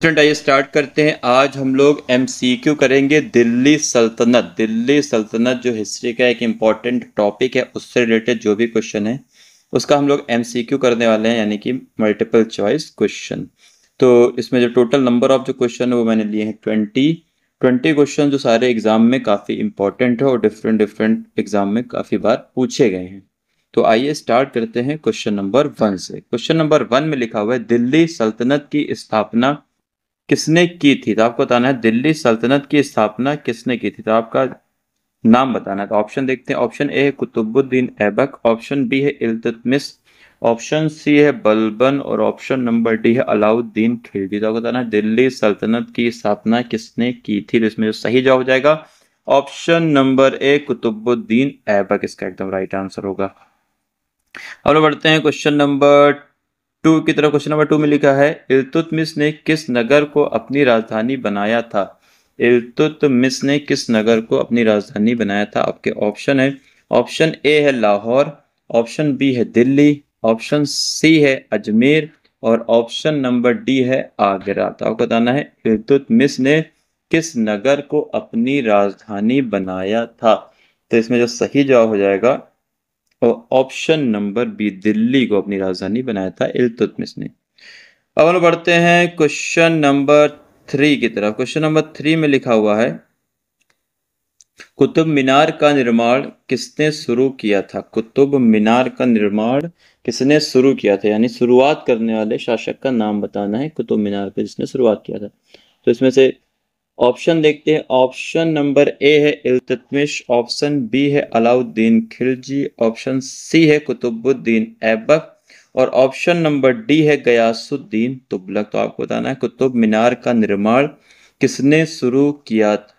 student आइए start करते हैं आज हम लोग एम करेंगे दिल्ली सल्तनत दिल्ली सल्तनत जो हिस्ट्री का एक इम्पॉर्टेंट टॉपिक है उससे रिलेटेड जो भी क्वेश्चन है उसका हम लोग एम करने वाले हैं यानी कि मल्टीपल चॉइस क्वेश्चन तो इसमें जो टोटल नंबर ऑफ जो क्वेश्चन है वो मैंने लिए हैं ट्वेंटी ट्वेंटी क्वेश्चन जो सारे एग्जाम में काफ़ी इंपॉर्टेंट है और डिफरेंट डिफरेंट एग्जाम में काफ़ी बार पूछे गए हैं तो आइए स्टार्ट करते हैं क्वेश्चन नंबर वन से क्वेश्चन नंबर वन में लिखा हुआ है दिल्ली सल्तनत की स्थापना किसने की थी तो आपको बताना है दिल्ली सल्तनत की स्थापना किसने की थी तो आपका नाम बताना है तो ऑप्शन देखते हैं ऑप्शन ए है कुतुबुद्दीन ऐबक ऑप्शन बी है इल्तुतमिस ऑप्शन सी है बलबन और ऑप्शन नंबर डी है अलाउद्दीन खिलजी तो बताना है दिल्ली सल्तनत की स्थापना किसने की थी तो इसमें जो सही जवाब हो जाएगा option number A Qutubuddin Aibak इसका एकदम राइट आंसर होगा अब बढ़ते हैं क्वेश्चन नंबर टू की तरफ क्वेश्चन नंबर टू में लिखा है इल्तुतमिश ने किस नगर को अपनी राजधानी बनाया था इल्तुतमिश ने किस नगर को अपनी राजधानी बनाया था आपके ऑप्शन है ऑप्शन ए है लाहौर ऑप्शन बी है दिल्ली ऑप्शन सी है अजमेर और ऑप्शन नंबर डी है आगरा तो आपको बताना है मिस ने किस नगर को अपनी राजधानी बनाया था तो इसमें जो सही जवाब हो जाएगा ऑप्शन नंबर बी दिल्ली को अपनी राजधानी बनाया था इल्तुतमिश ने अब हम बढ़ते हैं क्वेश्चन नंबर थ्री की तरफ क्वेश्चन नंबर थ्री में लिखा हुआ है कुतुब मीनार का निर्माण किसने शुरू किया था कुतुब मीनार का निर्माण किसने शुरू किया था यानी शुरुआत करने वाले शासक का नाम बताना है कुतुब मीनार का जिसने शुरुआत किया था तो इसमें से ऑप्शन देखते हैं ऑप्शन नंबर ए है इल्तमिश ऑप्शन बी है अलाउद्दीन खिलजी ऑप्शन सी है कुतुबुद्दीन ऐबक और ऑप्शन नंबर डी है गयासुद्दीन तुबलक तो आपको बताना है कुतुब मीनार का निर्माण किसने शुरू किया था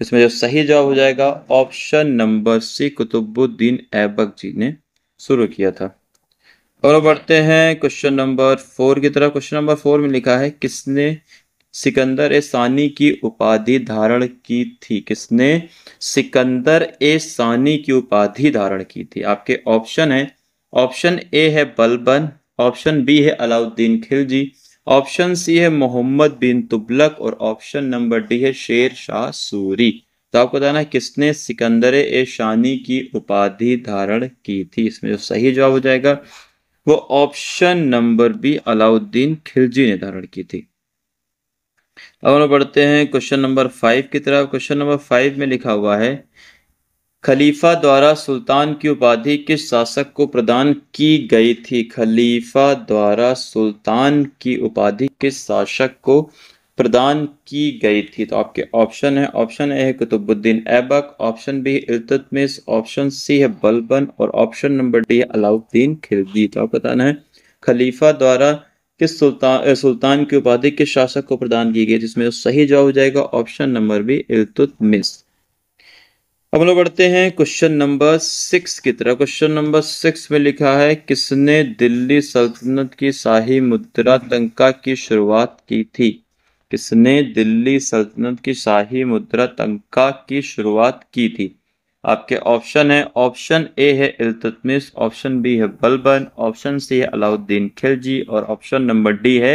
इसमें जो सही जवाब हो जाएगा option number C Qutubuddin Aibak ji ने शुरू किया था और बढ़ते हैं क्वेश्चन नंबर फोर की तरफ क्वेश्चन नंबर फोर में लिखा है किसने सिकंदर ए सानी की उपाधि धारण की थी किसने सिकंदर ए सानी की उपाधि धारण की थी आपके ऑप्शन है ऑप्शन ए है बलबन ऑप्शन बी है अलाउद्दीन खिलजी ऑप्शन सी है मोहम्मद बिन तुबलक और ऑप्शन नंबर डी है शेर शाह सूरी तो आपको बताना किसने सिकंदर ए शानी की उपाधि धारण की थी इसमें जो सही जवाब हो जाएगा वो option number B Alauddin Khilji ने धारण की थी अब हम पढ़ते हैं क्वेश्चन नंबर फाइव की तरफ क्वेश्चन नंबर फाइव में लिखा हुआ है खलीफा द्वारा सुल्तान की उपाधि किस शासक को प्रदान की गई थी खलीफा द्वारा सुल्तान की उपाधि किस शासक को प्रदान की गई थी तो आपके ऑप्शन है ऑप्शन ए है कुतुबुद्दीन ऐबक ऑप्शन बी है इल्तुतमिस ऑप्शन सी है बलबन और ऑप्शन नंबर डी है अलाउद्दीन खिलजी तो आप बताना है खलीफा द्वारा किस सुल्तान सुल्तान की उपाधि किस शासक को प्रदान की गई जिसमें सही जवाब हो जाएगा ऑप्शन नंबर बी इल्तुतमिस अब लोग बढ़ते हैं क्वेश्चन नंबर सिक्स की तरह क्वेश्चन नंबर सिक्स में लिखा है किसने दिल्ली सल्तनत की शाही मुद्रा तंका की शुरुआत की थी किसने दिल्ली सल्तनत की शाही मुद्रा तंका की शुरुआत की थी आपके ऑप्शन है ऑप्शन ए है इलतुतमिस ऑप्शन बी है बलबन ऑप्शन सी है अलाउद्दीन खिलजी और ऑप्शन नंबर डी है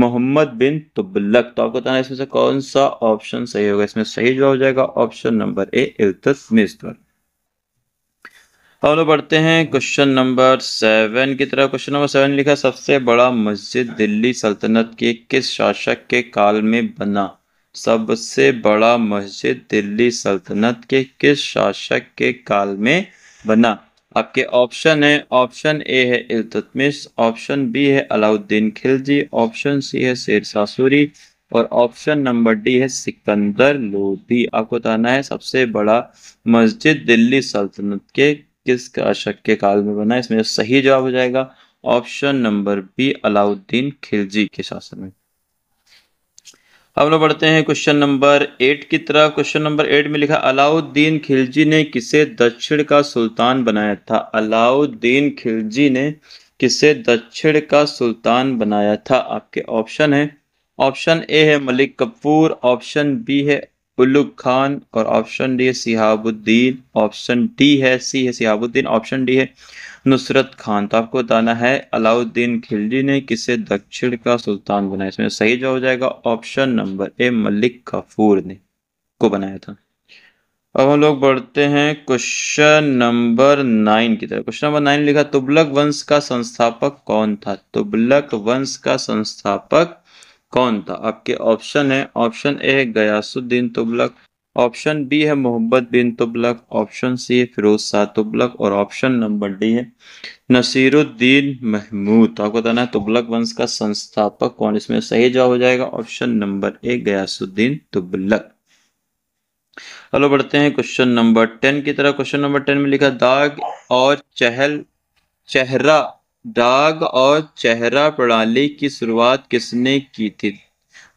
मोहम्मद बिन तुबलक तो आपको बताना इसमें से कौन सा ऑप्शन सही होगा इसमें सही जवाब हो जाएगा ऑप्शन नंबर ए इलतुतमिस हम लोग बढ़ते हैं क्वेश्चन नंबर सेवन की तरह क्वेश्चन नंबर सेवन लिखा सबसे बड़ा मस्जिद दिल्ली सल्तनत के किस शासक के काल में बना सबसे बड़ा मस्जिद दिल्ली सल्तनत के किस शासक के काल में बना आपके ऑप्शन है ऑप्शन ए है इल्तुतमिश ऑप्शन बी है अलाउद्दीन खिलजी ऑप्शन सी है शेर सासूरी और ऑप्शन नंबर डी है सिकंदर लोधी आपको बताना है सबसे बड़ा मस्जिद दिल्ली सल्तनत के किस शासक के काल में बना इसमें सही जवाब हो जाएगा option number B Alauddin Khilji के शासन में हम लोग बढ़ते हैं क्वेश्चन नंबर एट की तरफ क्वेश्चन नंबर एट में लिखा अलाउद्दीन खिलजी ने किसे दक्षिण का सुल्तान बनाया था अलाउद्दीन खिलजी ने किसे दक्षिण का सुल्तान बनाया था आपके ऑप्शन है ऑप्शन ए है मलिक कपूर ऑप्शन बी है उल्लुक खान और ऑप्शन डी है सिहाबुद्दीन ऑप्शन डी है सी है सिहाबुद्दीन ऑप्शन डी है नुसरत खान तो आपको बताना है अलाउद्दीन खिलजी ने किसे दक्षिण का सुल्तान बनाया इसमें सही जवाब हो जाएगा option number A Malik Kafur ने को बनाया था अब हम लोग बढ़ते हैं क्वेश्चन नंबर नाइन की तरफ क्वेश्चन नंबर नाइन लिखा तुबलक वंश का संस्थापक कौन था तुबलक वंश का संस्थापक कौन था आपके ऑप्शन है ऑप्शन ए है गयासुद्दीन तुबलक ऑप्शन बी है मोहम्मद बिन तुबलक ऑप्शन सी है फिरोज शाह तुबलक और ऑप्शन नंबर डी है नसीरुद्दीन महमूद आपको बताना है तुबलक वंश का संस्थापक कौन इसमें सही जवाब हो जाएगा option number A Ghiyasuddin Tughlaq hello बढ़ते हैं क्वेश्चन नंबर टेन की तरह क्वेश्चन नंबर टेन में लिखा दाग और चहल चेहरा दाग और चेहरा प्रणाली की शुरुआत किसने की थी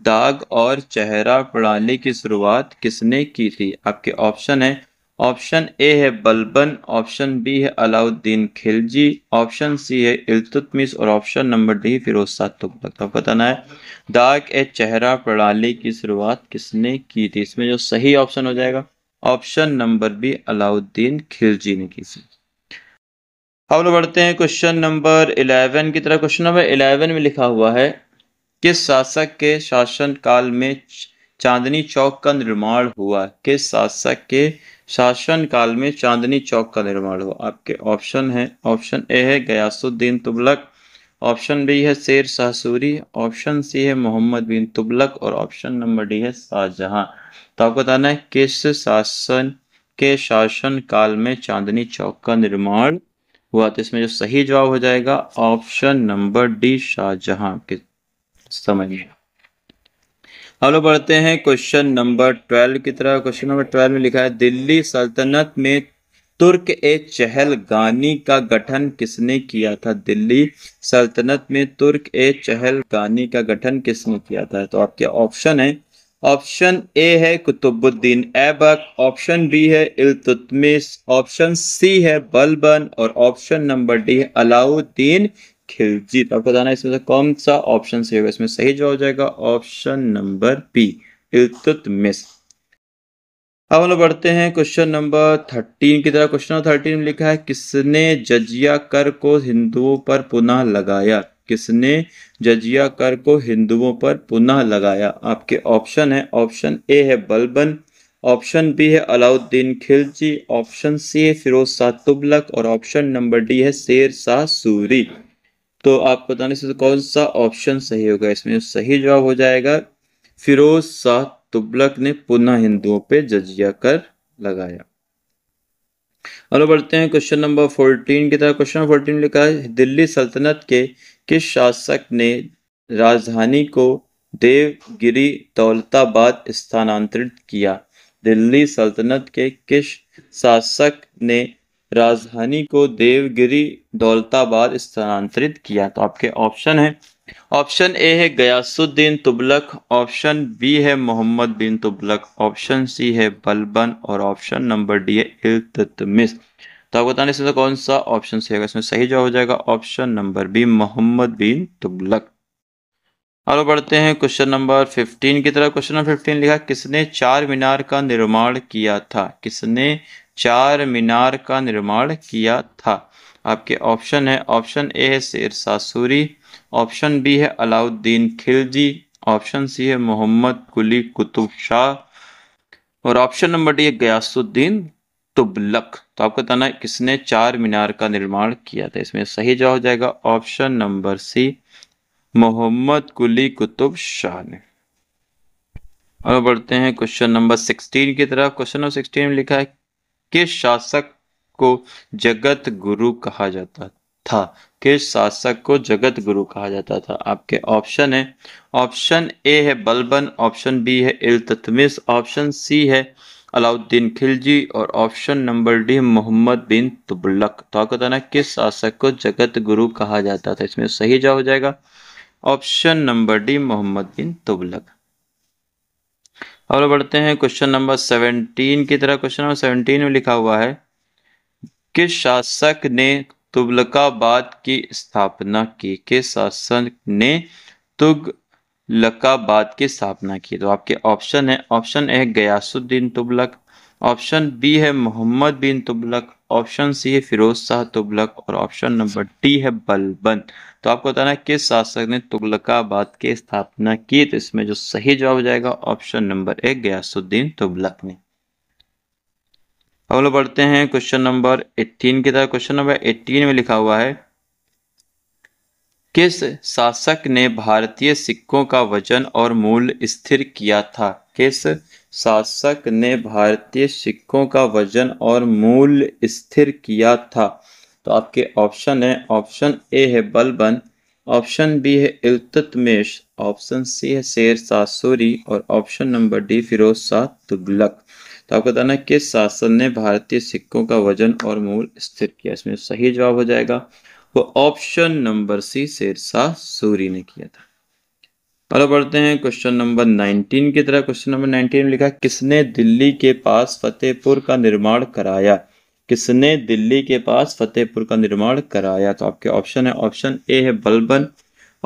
दाग और चेहरा प्रणाली की शुरुआत किसने की थी आपके ऑप्शन है ऑप्शन ए है बलबन ऑप्शन बी है अलाउद्दीन खिलजी ऑप्शन सी है इल्तुतमिस और ऑप्शन नंबर डी फिरोज सात तुगलक तो बताना है दाग ए चेहरा प्रणाली की शुरुआत किसने की थी इसमें जो सही ऑप्शन हो जाएगा option number B Alauddin Khilji ने की थी अब लोग बढ़ते हैं क्वेश्चन नंबर इलेवन की तरह क्वेश्चन नंबर इलेवन में लिखा हुआ है किस शासक के शासनकाल में चांदनी चौक का निर्माण हुआ किस शासक के शासनकाल में चांदनी चौक का निर्माण हुआ आपके ऑप्शन है ऑप्शन ए है गयासुद्दीन तुबलक ऑप्शन बी है शेर शाहूरी ऑप्शन सी है मोहम्मद बिन तुबलक और ऑप्शन नंबर डी है शाहजहां तो आपको बताना है किस शासन के शासन काल में चांदनी चौक का निर्माण हुआ तो इसमें जो सही जवाब हो जाएगा ऑप्शन नंबर डी शाहजहां के समझ में हम लोग बढ़ते हैं क्वेश्चन नंबर ट्वेल्व की तरह क्वेश्चन नंबर ट्वेल्व में लिखा है दिल्ली सल्तनत में तुर्क ए चहल गानी का गठन किसने किया था दिल्ली सल्तनत में तुर्क ए चहलगानी का गठन किसने किया था तो आपके ऑप्शन है ऑप्शन ए है कुतुबुद्दीन ऐबक ऑप्शन बी है इलतुतमिस ऑप्शन सी है बलबन और ऑप्शन नंबर डी है अलाउद्दीन खिलजी तो आपको बताना इसमें से कौन सा ऑप्शन सही होगा इसमें सही जवाब हो जाएगा ऑप्शन नंबर बी इलतुतमिस अब हम लोग बढ़ते हैं क्वेश्चन नंबर थर्टीन की तरह क्वेश्चन नंबर थर्टीन में लिखा है किसने जजिया कर को हिंदुओं पर पुनः लगाया किसने जजिया कर को हिंदुओं पर पुनः लगाया आपके ऑप्शन है ऑप्शन ए है बलबन ऑप्शन बी है अलाउद्दीन खिलजी ऑप्शन सी है फिरोज शाह तुबलक और ऑप्शन नंबर डी है शेर शाह सूरी तो आपको बताने से कौन सा ऑप्शन सही होगा इसमें सही जवाब हो जाएगा फिरोज शाह तुबलक ने पुनः हिंदुओं पे जजिया कर लगाया और बढ़ते हैं क्वेश्चन नंबर फोर्टीन की तरह क्वेश्चन फोर्टीन लिखा है दिल्ली सल्तनत के किस शासक ने राजधानी को देवगिरी दौलताबाद स्थानांतरित किया दिल्ली सल्तनत के किस शासक ने राजधानी को देवगिरी दौलताबाद स्थानांतरित किया तो आपके ऑप्शन है ऑप्शन ए है गयासुद्दीन तुबलक ऑप्शन बी है मोहम्मद बिन तुबलक ऑप्शन सी है बलबन और ऑप्शन नंबर डी है इल्ततमिस तो आपको बताने से कौन सा ऑप्शन सी होगा इसमें सही जवाब हो जाएगा option number B Mohammad bin Tughlaq और बढ़ते हैं क्वेश्चन नंबर 15 की तरफ क्वेश्चन नंबर 15 लिखा किसने चार मीनार का निर्माण किया था किसने चार मीनार का निर्माण किया था आपके ऑप्शन है ऑप्शन ए है शेर सासूरी ऑप्शन बी है अलाउद्दीन खिलजी ऑप्शन सी है मोहम्मद कुली कुतुब शाह और ऑप्शन नंबर डी है गयासुद्दीन तुबलक तो आपको बताना है किसने चार मीनार का निर्माण किया था इसमें सही जवाब हो जाएगा option number C Mohammad Quli Qutub Shah ने और बढ़ते हैं क्वेश्चन नंबर सिक्सटीन की तरफ क्वेश्चन नंबर सिक्सटीन में लिखा है किस शासक को जगत गुरु कहा जाता था के शासक को जगत गुरु कहा जाता था आपके ऑप्शन है ऑप्शन ए है बलबन ऑप्शन बी है इल्ततमिस ऑप्शन सी है अलाउद्दीन खिलजी और option number D Mohammad bin Tughlaq तो आपको बताना किस शासक को जगत गुरु कहा जाता था इसमें सही जवाब हो जाएगा option number D Mohammad bin Tughlaq अब बढ़ते हैं क्वेश्चन नंबर सेवनटीन की तरह क्वेश्चन नंबर सेवनटीन में लिखा हुआ है किस शासक ने तुगलकाबाद की स्थापना की के शासन ने तुगलकाबाद की स्थापना की तो आपके ऑप्शन है option A Ghiyasuddin Tughlaq option B है मोहम्मद बिन तुबलक ऑप्शन सी है फिरोज शाह तुबलक और ऑप्शन नंबर डी है बलबन तो आपको बताना है किस शासक ने तुगलकाबाद की स्थापना की तो इसमें जो सही जवाब हो जाएगा option number A Ghiyasuddin Tughlaq ने अब लोग पढ़ते हैं क्वेश्चन नंबर एट्टीन की तरह क्वेश्चन नंबर एट्टीन में लिखा हुआ है किस शासक ने भारतीय सिक्कों का वजन और मूल्य स्थिर किया था किस शासक ने भारतीय सिक्कों का वजन और मूल्य स्थिर किया था तो आपके ऑप्शन है ऑप्शन ए है बलबन ऑप्शन बी है इल्तुतमेश ऑप्शन सी है शेर शाह सूरी और option number D Firoz Shah Tughlaq तो आपको बताना किस शासन ने भारतीय सिक्कों का वजन और मूल स्थिर किया इसमें सही जवाब हो जाएगा वो option number C Sher Shah Suri ने किया था अलो बढ़ते हैं क्वेश्चन नंबर 19 की तरह क्वेश्चन नंबर 19 में लिखा किसने दिल्ली के पास फतेहपुर का निर्माण कराया किसने दिल्ली के पास फतेहपुर का निर्माण कराया तो आपके ऑप्शन है ऑप्शन ए है बलबन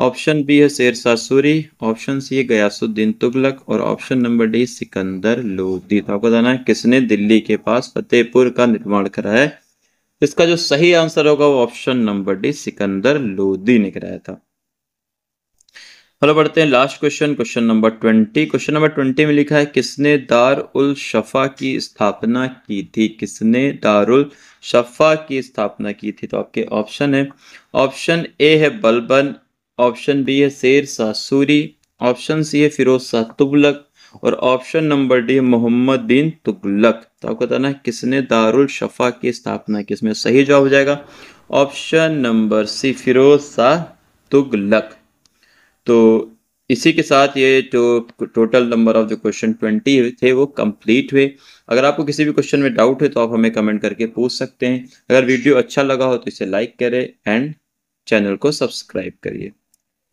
ऑप्शन बी है शेर सासूरी ऑप्शन सी है गयासुद्दीन तुगलक और option number D Sikandar Lodi तो आपको जाना है किसने दिल्ली के पास फतेहपुर का निर्माण करा है इसका जो सही आंसर होगा वो option number D Sikandar Lodi ने कराया था हेलो बढ़ते हैं last question question number twenty question number twenty में लिखा है किसने दार उल शफा की स्थापना की थी किसने दारुल शफा की स्थापना की थी तो आपके ऑप्शन है ऑप्शन ए है बलबन ऑप्शन बी है शेर शाह सूरी ऑप्शन सी है फिरोज शाह तुगलक और option number D Mohammad bin Tughlaq तो आपको बताना है किसने दारुल शफा की स्थापना की इसमें सही जवाब हो जाएगा option number C Firoz Shah Tughlaq तो इसी के साथ ये जो टोटल नंबर ऑफ जो क्वेश्चन ट्वेंटी थे वो कंप्लीट हुए अगर आपको किसी भी क्वेश्चन में डाउट है तो आप हमें कमेंट करके पूछ सकते हैं अगर वीडियो अच्छा लगा हो तो इसे लाइक करें एंड चैनल को सब्सक्राइब करिए